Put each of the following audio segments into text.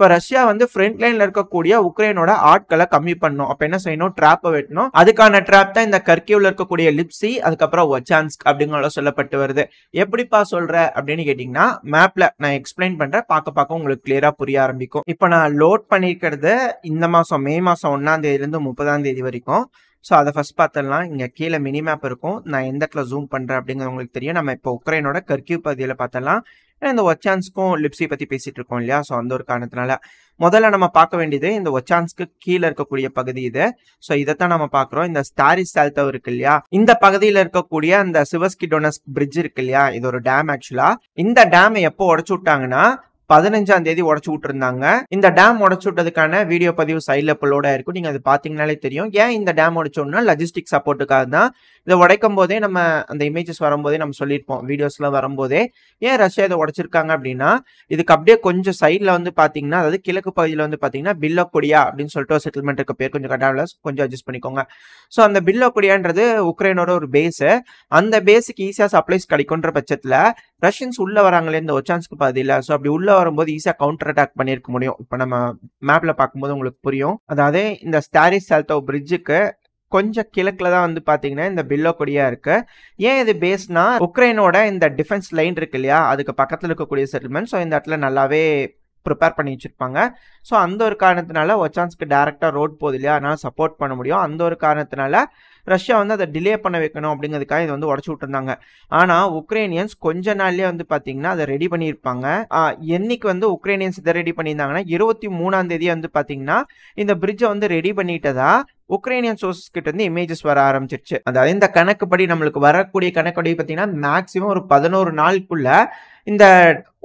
இப்போ ரஷ்யா வந்து ஃப்ரண்ட் லைன்ல இருக்கக்கூடிய உக்ரைனோட ஆட்களை கம்மி பண்ணும் அப்ப என்ன செய்யணும் ட்ராப்பை வெட்டணும் அதுக்கான ட்ராப் தான் இந்த கர்கியூல இருக்கக்கூடிய லிப்சி அதுக்கப்புறம் ஒச்சான்ஸ்க் அப்படிங்கிற சொல்லப்பட்டு வருது எப்படிப்பா சொல்ற அப்படின்னு கேட்டீங்கன்னா மேப்ல நான் எக்ஸ்பிளைன் பண்றேன் பார்க்க பார்க்க உங்களுக்கு கிளியரா புரிய ஆரம்பிக்கும் இப்போ நான் லோட் பண்ணிருக்கிறது இந்த மாசம் மே மாசம் ஒன்னாம் தேதியிலிருந்து முப்பதாம் தேதி வரைக்கும் ஸோ அதை ஃபஸ்ட் பார்த்துடலாம் இங்கே கீழே மினி மேப் இருக்கும் நான் எந்த இடத்துல ஜூம் பண்ணுறேன் அப்படிங்கிறது உங்களுக்கு தெரியும் நம்ம இப்போ உக்ரைனோட கர்க்கியூ பகுதியில் பார்த்தலாம் ஏன்னா இந்த ஒச்சான்ஸ்க்கும் லிப்ஸி பற்றி பேசிகிட்டு இருக்கோம் இல்லையா ஸோ அந்த ஒரு காரணத்தினால முதல்ல நம்ம பார்க்க வேண்டியது இந்த ஒச்சான்ஸ்க்கு கீழே இருக்கக்கூடிய பகுதி இது ஸோ இதைத்தான் நம்ம பார்க்குறோம் இந்த ஸ்டாரி சால்தவ் இருக்கு இல்லையா இந்த பகுதியில் இருக்கக்கூடிய அந்த சிவஸ்கி டொனஸ்க் பிரிட்ஜ் இருக்கு இல்லையா இது ஒரு டேம் ஆக்சுவலாக இந்த டேமை எப்போ உடச்சு விட்டாங்கன்னா பதினஞ்சாம் தேதி உடச்சு விட்டுருந்தாங்க இந்த டேம் உடச்சு விட்டதுக்கான வீடியோ பதிவு சைடில் அப்லோட இருக்கும் நீங்கள் அது பார்த்தீங்கனாலே தெரியும் ஏன் இந்த டேம் உடச்சோம்னா லஜிஸ்டிக் சப்போர்ட்டுக்காக தான் இதை உடைக்கும் போதே நம்ம அந்த இமேஜஸ் வரும்போதே நம்ம சொல்லியிருப்போம் வீடியோஸ்லாம் வரும்போதே ஏன் ரஷ்யா இதை உடைச்சிருக்காங்க அப்படின்னா இதுக்கு அப்படியே கொஞ்சம் சைடில் வந்து பார்த்தீங்கன்னா அதாவது கிழக்கு பகுதியில் வந்து பார்த்தீங்கன்னா பில்லோ கொடியா அப்படின்னு சொல்லிட்டு ஒரு செட்டில்மெண்ட்டுக்கு பேர் கொஞ்சம் கட்டாவில் கொஞ்சம் அட்ஜஸ்ட் பண்ணிக்கோங்க ஸோ அந்த பில்லோ கொடியான்றது உக்ரைனோட ஒரு பேஸு அந்த பேஸுக்கு ஈஸியாக சப்ளைஸ் கிடைக்குன்ற பட்சத்தில் ரஷ்யன்ஸ் உள்ளே வராங்களே இந்த ஒச்சான்ஸ்க்கு பாதியில் ஸோ அப்படி உள்ளே வரும்போது ஈஸியாக கவுண்டர் அட்டாக் பண்ணியிருக்க முடியும் இப்போ நம்ம மேப்பில் பார்க்கும்போது உங்களுக்கு புரியும் அதாவது இந்த ஸ்டாரிஸ் சால்டோ பிரிட்ஜுக்கு கொஞ்சம் கிழக்கில் தான் வந்து பார்த்தீங்கன்னா இந்த பில்லோ கொடியாக இருக்கு ஏன் இது பேஸ்னா உக்ரைனோட இந்த டிஃபென்ஸ் லைன் இருக்கு இல்லையா அதுக்கு பக்கத்தில் இருக்கக்கூடிய செட்டில்மெண்ட் ஸோ இந்த இடத்துல நல்லாவே ப்ரிப்பேர் பண்ணி வச்சுருப்பாங்க ஸோ அந்த ஒரு காரணத்தினால ஒச்சான்ஸ்க்கு டேரெக்டாக ரோட் போகுது இல்லையா அதனால் சப்போர்ட் பண்ண முடியும் அந்த ஒரு காரணத்தினால ரஷ்யா வந்து அதை டிலே பண்ண வைக்கணும் அப்படிங்கிறதுக்காக இதை வந்து உடச்சி விட்டுருந்தாங்க ஆனால் உக்ரைனியன்ஸ் கொஞ்ச நாள்லேயே வந்து பார்த்தீங்கன்னா அதை ரெடி பண்ணியிருப்பாங்க என்னைக்கு வந்து உக்ரைனியன்ஸ் இதை ரெடி பண்ணியிருந்தாங்கன்னா இருபத்தி மூணாம் தேதி வந்து பார்த்தீங்கன்னா இந்த பிரிட்ஜை வந்து ரெடி பண்ணிட்டதா உக்ரைனியன் சோர்ஸஸ் கிட்ட இருந்து இமேஜஸ் வர ஆரம்பிச்சிருச்சு அதாவது இந்த கணக்குப்படி நம்மளுக்கு வரக்கூடிய கணக்குப்படி பார்த்தீங்கன்னா மேக்ஸிமம் ஒரு பதினோரு நாளுக்குள்ள இந்த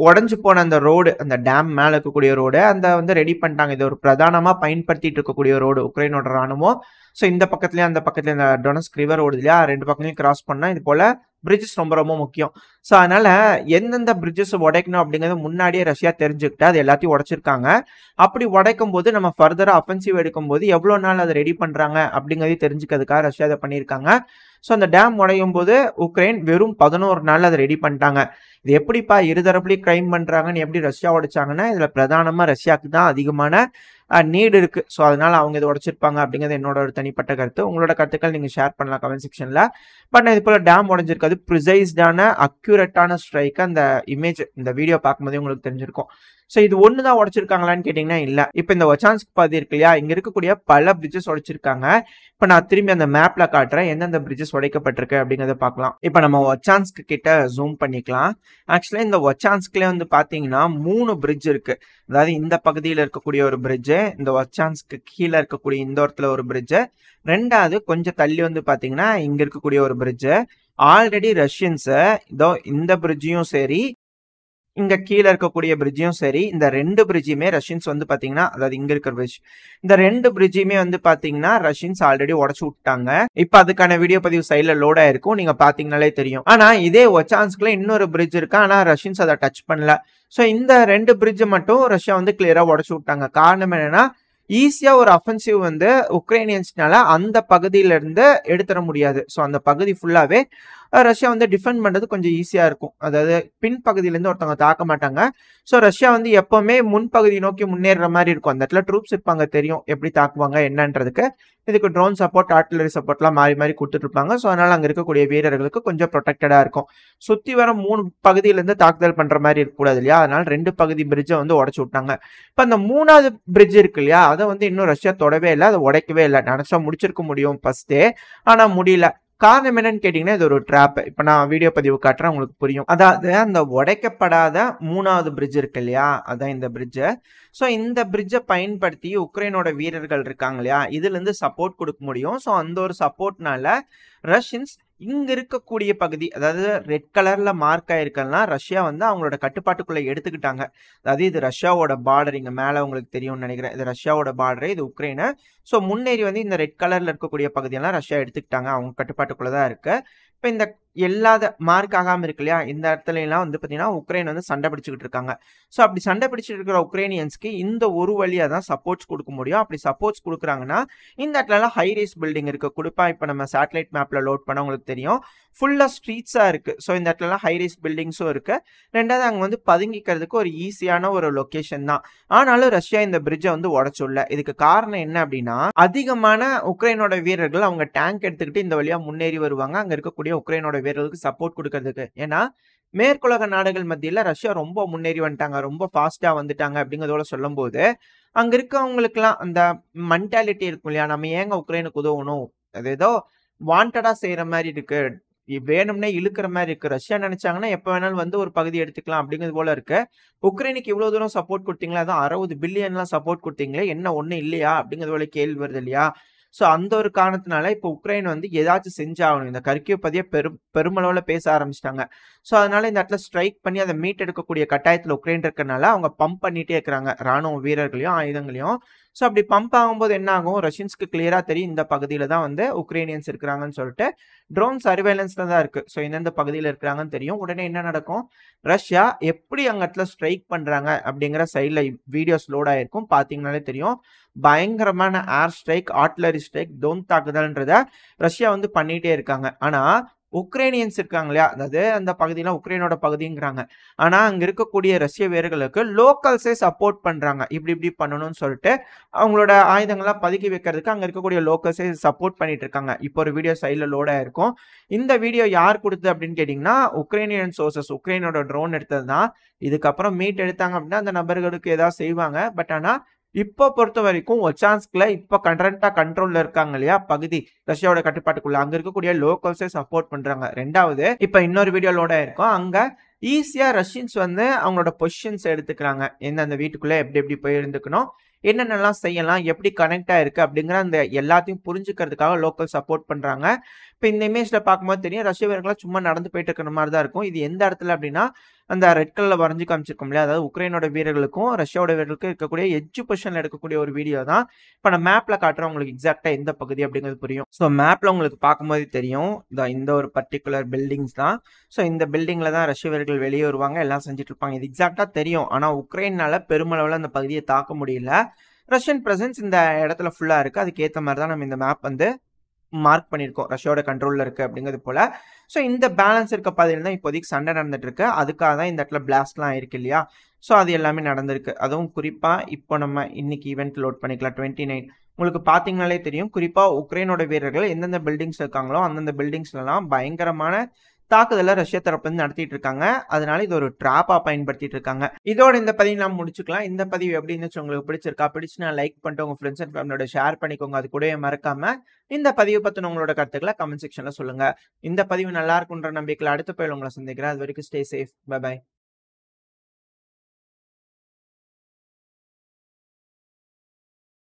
உடஞ்சி போன அந்த ரோடு அந்த டேம் மேலே இருக்கக்கூடிய ரோடு அந்த வந்து ரெடி பண்ணிட்டாங்க இது ஒரு பிரதானமாக பயன்படுத்திட்டு இருக்கக்கூடிய ரோடு உக்ரைனோட ராணுவம் ஸோ இந்த பக்கத்துலேயும் அந்த பக்கத்துலேயும் இந்த டொனஸ்க் ரிவர் ஓடுது இல்லையா ரெண்டு பக்கத்துலையும் கிராஸ் பண்ணால் இது போல் பிரிட்ஜஸ் ரொம்ப ரொம்ப முக்கியம் ஸோ அதனால் எந்தெந்த பிரிட்ஜஸ் உடைக்கணும் அப்படிங்கிறத முன்னாடியே ரஷ்யா தெரிஞ்சுக்கிட்டு அது எல்லாத்தையும் உடைச்சிருக்காங்க அப்படி உடைக்கும் போது நம்ம ஃபர்தராக அஃபென்சிவ் எடுக்கும்போது எவ்வளோ நாள் அதை ரெடி பண்ணுறாங்க அப்படிங்கிறதையும் தெரிஞ்சுக்கிறதுக்காக ரஷ்யா அதை பண்ணியிருக்காங்க ஸோ அந்த டேம் உடையும் போது உக்ரைன் வெறும் பதினோரு நாள் அதை ரெடி பண்ணிட்டாங்க இது எப்படிப்பா இருதரப்புலையும் கிரைம் பண்ணுறாங்கன்னு எப்படி ரஷ்யா உடைச்சாங்கன்னா இதில் பிரதானமாக ரஷ்யாவுக்கு தான் அதிகமான நீடு இருக்குது ஸோ அதனால் அவங்க இதை உடச்சிருப்பாங்க அப்படிங்கிறது என்னோட ஒரு தனிப்பட்ட கருத்து உங்களோட கருத்துக்கள் நீங்கள் ஷேர் பண்ணலாம் கமெண்ட் செக்ஷனில் பட் நான் இது போல் டேம் உடஞ்சிருக்காது ப்ரிசைஸ்டான அக்யூரேட்டான ஸ்ட்ரைக் அந்த இமேஜ் இந்த வீடியோ பார்க்கும்போதே உங்களுக்கு தெரிஞ்சிருக்கும் ஸோ இது ஒன்று தான் உடச்சிருக்காங்களான்னு கேட்டிங்கன்னா இல்லை இப்போ இந்த ஒச்சான்ஸ்க்கு பாதி இருக்கு இல்லையா இங்கே இருக்கக்கூடிய பல பிரிட்ஜஸ் உடைச்சிருக்காங்க இப்போ நான் திரும்பி அந்த மேப்பில் காட்டுறேன் எந்தெந்த பிரிட்ஜஸ் உடைக்கப்பட்டிருக்கு அப்படிங்கிறத பார்க்கலாம் இப்போ நம்ம ஒச்சான்ஸ்க்கு கிட்ட ஜூம் பண்ணிக்கலாம் ஆக்சுவலாக இந்த ஒச்சான்ஸ்க்லேயே வந்து பார்த்தீங்கன்னா மூணு பிரிட்ஜ் இருக்குது அதாவது இந்த பகுதியில் இருக்கக்கூடிய ஒரு பிரிட்ஜு இந்த ஒச்சான்ஸ்க்கு கீழே இருக்கக்கூடிய இந்த இடத்துல ஒரு பிரிட்ஜு ரெண்டாவது கொஞ்சம் தள்ளி வந்து பார்த்தீங்கன்னா இங்கே இருக்கக்கூடிய ஒரு பிரிட்ஜு ஆல்ரெடி ரஷ்யன்ஸை இதோ இந்த பிரிட்ஜையும் சரி இங்க கீழே இருக்கக்கூடிய பிரிட்ஜும் சரி இந்த ரெண்டு பிரிட்ஜுமே ரஷ்யன்ஸ் வந்து பாத்தீங்கன்னா அதாவது இங்க இருக்கிற பிரிட்ஜ் இந்த ரெண்டு பிரிட்ஜுமே வந்து பாத்தீங்கன்னா ரஷ்யன்ஸ் ஆல்ரெடி உடச்சு விட்டாங்க இப்ப அதுக்கான வீடியோ பதிவு சைட்ல லோட் ஆயிருக்கும் நீங்க பாத்தீங்கனாலே தெரியும் ஆனா இதே ஒச்சான்ஸ்க்குள்ள இன்னொரு பிரிட்ஜ் இருக்கு ஆனா ரஷ்யன்ஸ் அதை டச் பண்ணல ஸோ இந்த ரெண்டு பிரிட்ஜ் மட்டும் ரஷ்யா வந்து கிளியரா உடச்சு விட்டாங்க காரணம் என்னன்னா ஈஸியாக ஒரு அஃபென்சிவ் வந்து உக்ரைனியன்ஸ்னால அந்த பகுதியிலேருந்து எடுத்துட முடியாது ஸோ அந்த பகுதி ஃபுல்லாகவே ரஷ்யா வந்து டிஃபெண்ட் பண்ணுறது கொஞ்சம் ஈஸியாக இருக்கும் அதாவது பின் பகுதியிலேருந்து ஒருத்தவங்க தாக்க மாட்டாங்க ஸோ ரஷ்யா வந்து எப்போவுமே முன்பகுதி நோக்கி முன்னேற மாதிரி இருக்கும் அந்த இடத்துல ட்ரூப்ஸ் இருப்பாங்க தெரியும் எப்படி தாக்குவாங்க என்னன்றதுக்கு இதுக்கு ட்ரோன் சப்போர்ட் ஆர்டிலரி சப்போர்ட்லாம் மாறி மாறி கொடுத்துட்ருப்பாங்க ஸோ அதனால் அங்கே இருக்கக்கூடிய வீரர்களுக்கு கொஞ்சம் ப்ரொடெக்டடாக இருக்கும் சுற்றி வர மூணு பகுதியிலேருந்து தாக்குதல் பண்ணுற மாதிரி இருக்கக்கூடாது இல்லையா அதனால் ரெண்டு பகுதி பிரிட்ஜை வந்து உடச்சி விட்டாங்க இப்போ அந்த மூணாவது பிரிட்ஜ் இருக்கு இல்லையா அதை வந்து இன்னும் ரஷ்யா தொடவே இல்லை அதை உடைக்கவே இல்லை நினச்சா முடிச்சிருக்க முடியும் ஃபஸ்ட்டே ஆனால் முடியல காரணம் என்னன்னு கேட்டிங்கன்னா இது ஒரு ட்ராப் இப்போ நான் வீடியோ பதிவு காட்டுறேன் உங்களுக்கு புரியும் அதாவது அந்த உடைக்கப்படாத மூணாவது பிரிட்ஜ் இருக்கு இல்லையா அதான் இந்த பிரிட்ஜை ஸோ இந்த பிரிட்ஜை பயன்படுத்தி உக்ரைனோட வீரர்கள் இருக்காங்க இல்லையா இதுலேருந்து சப்போர்ட் கொடுக்க முடியும் ஸோ அந்த ஒரு சப்போர்ட்னால ரஷ்யன்ஸ் இங்க இருக்கக்கூடிய பகுதி அதாவது ரெட் கலர்ல மார்க் ஆயிருக்கலாம் ரஷ்யா வந்து அவங்களோட கட்டுப்பாட்டுக்குள்ள எடுத்துக்கிட்டாங்க அதாவது இது ரஷ்யாவோட பார்டர் இங்க மேல உங்களுக்கு தெரியும்னு நினைக்கிறேன் இது ரஷ்யாவோட பார்டர் இது உக்ரைனை ஸோ முன்னேறி வந்து இந்த ரெட் கலர்ல இருக்கக்கூடிய பகுதியெல்லாம் ரஷ்யா எடுத்துக்கிட்டாங்க அவங்க கட்டுப்பாட்டுக்குள்ளதான் தான் இருக்கு இப்போ இந்த இல்லாத மார்க் ஆகாமல் இருக்கு இல்லையா இந்த இடத்துல எல்லாம் வந்து பார்த்தீங்கன்னா உக்ரைன் வந்து சண்டை பிடிச்சிக்கிட்டு இருக்காங்க ஸோ அப்படி சண்டை பிடிச்சிட்டு இருக்கிற உக்ரைனியன்ஸ்க்கு இந்த ஒரு வழியாக தான் சப்போர்ட்ஸ் கொடுக்க முடியும் அப்படி சப்போர்ட்ஸ் கொடுக்குறாங்கன்னா இந்த இடத்துலலாம் ஹை ரேஸ் பில்டிங் இருக்குது குறிப்பாக இப்போ நம்ம சேட்டலைட் மேப்பில் லோட் பண்ண உங்களுக்கு தெரியும் ஃபுல்லாக ஸ்ட்ரீட்ஸாக இருக்குது ஸோ இந்த இடத்துலலாம் ஹை ரேஸ் பில்டிங்ஸும் இருக்குது ரெண்டாவது அங்கே வந்து பதுங்கிக்கிறதுக்கு ஒரு ஈஸியான ஒரு லொக்கேஷன் தான் ஆனாலும் ரஷ்யா இந்த பிரிட்ஜை வந்து உடச்சுள்ள இதுக்கு காரணம் என்ன அப்படின்னா அதிகமான உக்ரைனோட வீரர்கள் அவங்க டேங்க் எடுத்துக்கிட்டு இந்த வழியாக முன்னேறி வருவாங்க அங்கே இருக்கக்கூடிய உக்ரைனோட வீரர்களுக்கு சப்போர்ட் கொடுக்கறதுக்கு ஏன்னா மேற்குலக நாடுகள் மத்தியில் ரஷ்யா ரொம்ப முன்னேறி வந்துட்டாங்க ரொம்ப ஃபாஸ்ட்டாக வந்துட்டாங்க அப்படிங்கிறதோட சொல்லும்போது அங்கே இருக்கவங்களுக்குலாம் அந்த மென்டாலிட்டி இருக்கும் இல்லையா நம்ம ஏங்க உக்ரைனுக்கு உதவணும் அது ஏதோ வாண்டடாக செய்கிற மாதிரி இருக்கு வேணும்னே இழுக்கிற மாதிரி இருக்கு ரஷ்யா நினைச்சாங்கன்னா எப்போ வேணாலும் வந்து ஒரு பகுதி எடுத்துக்கலாம் அப்படிங்கிறது போல இருக்கு உக்ரைனுக்கு இவ்வளோ தூரம் சப்போர்ட் கொடுத்தீங்களா அதான் அறுபது பில்லியன்லாம் சப்போர்ட் கொடுத்தீங்களே என்ன ஒன்றும் இல்லையா அப்படிங்கிறது போல கேள்வி வருது இல்லையா ஸோ அந்த ஒரு காரணத்தினால இப்போ உக்ரைன் வந்து ஏதாச்சும் செஞ்சாகணும் இந்த கர்க்கியூ பதியை பெரும் பெருமளவில் பேச ஆரம்பிச்சிட்டாங்க ஸோ அதனால இந்த இடத்துல ஸ்ட்ரைக் பண்ணி அதை மீட்டெடுக்கக்கூடிய கட்டாயத்தில் உக்ரைன் இருக்கிறனால அவங்க பம்ப் பண்ணிட்டே இருக்கிறாங்க ராணுவ வீரர்களையும் ஆயுதங்களையும் ஸோ அப்படி பம்ப் ஆகும்போது என்ன ஆகும் ரஷ்யன்ஸ்க்கு கிளியராக தெரியும் இந்த பகுதியில் தான் வந்து உக்ரைனியன்ஸ் இருக்கிறாங்கன்னு சொல்லிட்டு ட்ரோன் சர்வேலன்ஸில் தான் இருக்குது ஸோ எந்தெந்த பகுதியில் இருக்கிறாங்கன்னு தெரியும் உடனே என்ன நடக்கும் ரஷ்யா எப்படி அங்கே இடத்துல ஸ்ட்ரைக் பண்ணுறாங்க அப்படிங்கிற சைடில் வீடியோஸ் லோட் ஆகிருக்கும் பார்த்தீங்கனாலே தெரியும் பயங்கரமான air strike artillery strike drone தாக்குதல்ன்றத ரஷ்யா வந்து பண்ணிகிட்டே இருக்காங்க ஆனால் உக்ரைனியன்ஸ் இருக்காங்க இல்லையா அதாவது அந்த பகுதியெல்லாம் உக்ரைனோட பகுதிங்கிறாங்க ஆனால் அங்கே இருக்கக்கூடிய ரஷ்ய வீரர்களுக்கு லோக்கல்ஸே சப்போர்ட் பண்ணுறாங்க இப்படி இப்படி பண்ணணும்னு சொல்லிட்டு அவங்களோட ஆயுதங்கள்லாம் பதுக்கி வைக்கிறதுக்கு அங்கே இருக்கக்கூடிய லோக்கல்ஸே சப்போர்ட் பண்ணிட்டு இருக்காங்க இப்போ ஒரு வீடியோ சைடில் லோடாக இருக்கும் இந்த வீடியோ யார் கொடுத்தது அப்படின்னு கேட்டிங்கன்னா உக்ரைனியன் சோர்சஸ் உக்ரைனோட ட்ரோன் எடுத்தது தான் இதுக்கப்புறம் மீட் எடுத்தாங்க அப்படின்னா அந்த நபர்களுக்கு ஏதாவது செய்வாங்க பட் ஆனால் இப்போ பொறுத்த வரைக்கும் ஒச்சான்ஸ்கில் இப்போ கண்டரண்டாக கண்ட்ரோலில் இருக்காங்க இல்லையா பகுதி ரஷ்யாவோட கட்டுப்பாட்டுக்குள்ள அங்கே இருக்கக்கூடிய லோக்கல்ஸே சப்போர்ட் பண்ணுறாங்க ரெண்டாவது இப்போ இன்னொரு வீடியோலோட இருக்கும் அங்கே ஈஸியாக ரஷ்யன்ஸ் வந்து அவங்களோட பொசிஷன்ஸ் எடுத்துக்கிறாங்க எந்த அந்த வீட்டுக்குள்ளே எப்படி எப்படி போயிருந்துக்கணும் என்னென்னலாம் செய்யலாம் எப்படி கனெக்ட் இருக்குது அப்படிங்கிற அந்த எல்லாத்தையும் புரிஞ்சுக்கிறதுக்காக லோக்கல் சப்போர்ட் பண்ணுறாங்க இப்போ இந்த இமேஜில் பார்க்கும்போது தெரியும் ரஷ்ய வீரர்கள்லாம் சும்மா நடந்து போயிட்டு இருக்கிற மாதிரி தான் இருக்கும் இது எந்த இடத்துல அப்படின்னா அந்த ரெட் கலரில் வரைஞ்சி காமிச்சிருக்கோம் இல்லையா அதாவது உக்ரைனோட வீரர்களுக்கும் ரஷ்யாவோட வீரர்களுக்கும் இருக்கக்கூடிய எஜ்ஜு பொசிஷனில் எடுக்கக்கூடிய ஒரு வீடியோ தான் இப்போ நான் மேப்பில் காட்டுறோம் உங்களுக்கு எக்ஸாக்டாக எந்த பகுதி அப்படிங்கிறது புரியும் ஸோ மேப்பில் உங்களுக்கு பார்க்கும்போது தெரியும் இந்த ஒரு பர்டிகுலர் பில்டிங்ஸ் தான் ஸோ இந்த பில்டிங்கில் தான் ரஷ்ய வீரர்கள் வெளியே வருவாங்க எல்லாம் செஞ்சுட்டு இருப்பாங்க இது எக்ஸாக்டாக தெரியும் ஆனால் உக்ரைனால் பெருமளவில் அந்த பகுதியை தாக்க முடியல ரஷ்யன் ப்ரெசன்ஸ் இந்த இடத்துல ஃபுல்லாக இருக்குது அதுக்கேற்ற மாதிரி தான் நம்ம இந்த மேப் வந்து மார்க் பண்ணியிருக்கோம் ரஷ்யாவோட கண்ட்ரோலில் இருக்குது அப்படிங்கிறது போல் ஸோ இந்த பேலன்ஸ் இருக்க பகுதியில் தான் இப்போதைக்கு சண்டை நடந்துட்டு இருக்கு அதுக்காக தான் இந்த இடத்துல பிளாஸ்ட்லாம் ஆயிருக்கு இல்லையா ஸோ அது எல்லாமே நடந்திருக்கு அதுவும் குறிப்பாக இப்போ நம்ம இன்னைக்கு ஈவெண்ட் லோட் பண்ணிக்கலாம் டுவெண்ட்டி நைன் உங்களுக்கு பார்த்தீங்கனாலே தெரியும் குறிப்பாக உக்ரைனோட வீரர்கள் எந்தெந்த பில்டிங்ஸ் இருக்காங்களோ அந்தந்த பில்டிங்ஸ்லாம் பயங்கரமான தாக்குதலை ரஷ்யா தரப்புலேருந்து நடத்திட்டு இருக்காங்க அதனால இது ஒரு ட்ராப்பாக பயன்படுத்திட்டு இருக்காங்க இதோட இந்த பதிவு நாம் முடிச்சுக்கலாம் இந்த பதிவு எப்படின்னு உங்களுக்கு பிடிச்சிருக்கா பிடிச்சுனா லைக் பண்ணிட்டு உங்கள் ஃப்ரெண்ட்ஸ் அண்ட் ஃபேமிலியோட ஷேர் பண்ணிக்கோங்க அது கூடவே மறக்காம இந்த பதிவு பற்றின உங்களோட கருத்துக்களை கமெண்ட் செக்ஷனில் சொல்லுங்கள் இந்த பதிவு நல்லா இருக்குன்ற நம்பிக்கையில் அடுத்த போய் உங்களை சந்திக்கிறேன் அது வரைக்கும் ஸ்டே சேஃப் பை